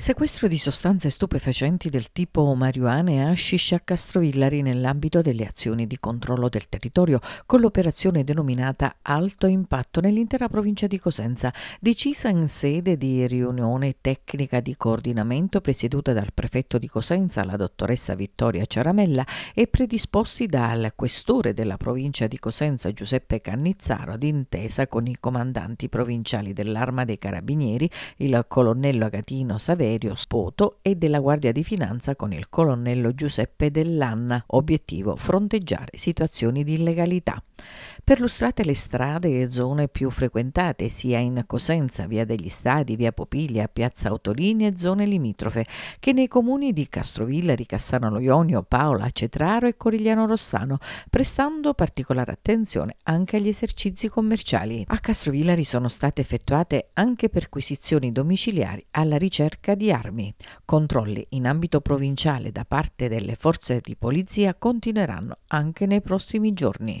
Sequestro di sostanze stupefacenti del tipo marijuana e hashish a Castrovillari nell'ambito delle azioni di controllo del territorio con l'operazione denominata Alto Impatto nell'intera provincia di Cosenza, decisa in sede di riunione tecnica di coordinamento presieduta dal prefetto di Cosenza, la dottoressa Vittoria Ciaramella, e predisposti dal questore della provincia di Cosenza Giuseppe Cannizzaro d'intesa con i comandanti provinciali dell'Arma dei Carabinieri, il colonnello Agatino Saverio, Valerio Spoto e della Guardia di Finanza con il colonnello Giuseppe Dell'Anna, obiettivo fronteggiare situazioni di illegalità. Perlustrate le strade e zone più frequentate, sia in Cosenza, via degli Stadi, via Popiglia, piazza Autolini e zone limitrofe, che nei comuni di Castrovilla, di Lo Ionio, Paola, Cetraro e Corigliano Rossano, prestando particolare attenzione anche agli esercizi commerciali. A Castrovillari sono state effettuate anche perquisizioni domiciliari alla ricerca di armi. Controlli in ambito provinciale da parte delle forze di polizia continueranno anche nei prossimi giorni.